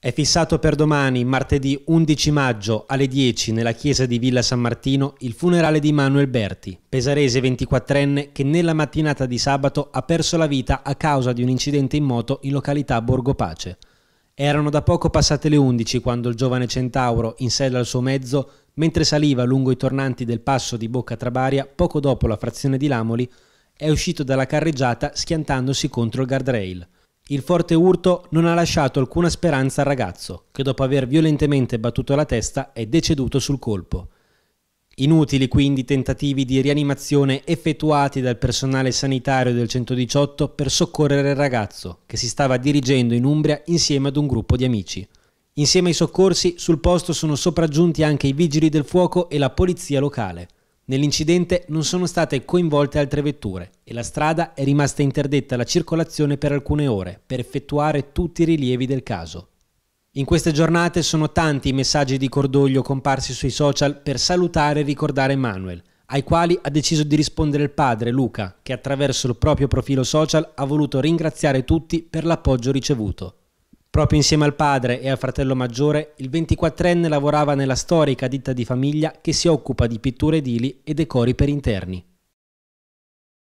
È fissato per domani, martedì 11 maggio alle 10 nella chiesa di Villa San Martino, il funerale di Manuel Berti, pesarese 24enne che nella mattinata di sabato ha perso la vita a causa di un incidente in moto in località Borgo Pace. Erano da poco passate le 11 quando il giovane centauro, in sella al suo mezzo, mentre saliva lungo i tornanti del passo di Bocca Trabaria, poco dopo la frazione di Lamoli, è uscito dalla carreggiata schiantandosi contro il guardrail. Il forte urto non ha lasciato alcuna speranza al ragazzo, che dopo aver violentemente battuto la testa è deceduto sul colpo. Inutili quindi i tentativi di rianimazione effettuati dal personale sanitario del 118 per soccorrere il ragazzo, che si stava dirigendo in Umbria insieme ad un gruppo di amici. Insieme ai soccorsi, sul posto sono sopraggiunti anche i vigili del fuoco e la polizia locale. Nell'incidente non sono state coinvolte altre vetture e la strada è rimasta interdetta alla circolazione per alcune ore per effettuare tutti i rilievi del caso. In queste giornate sono tanti i messaggi di cordoglio comparsi sui social per salutare e ricordare Manuel, ai quali ha deciso di rispondere il padre Luca, che attraverso il proprio profilo social ha voluto ringraziare tutti per l'appoggio ricevuto. Proprio insieme al padre e al fratello maggiore, il 24enne lavorava nella storica ditta di famiglia che si occupa di pitture edili e decori per interni.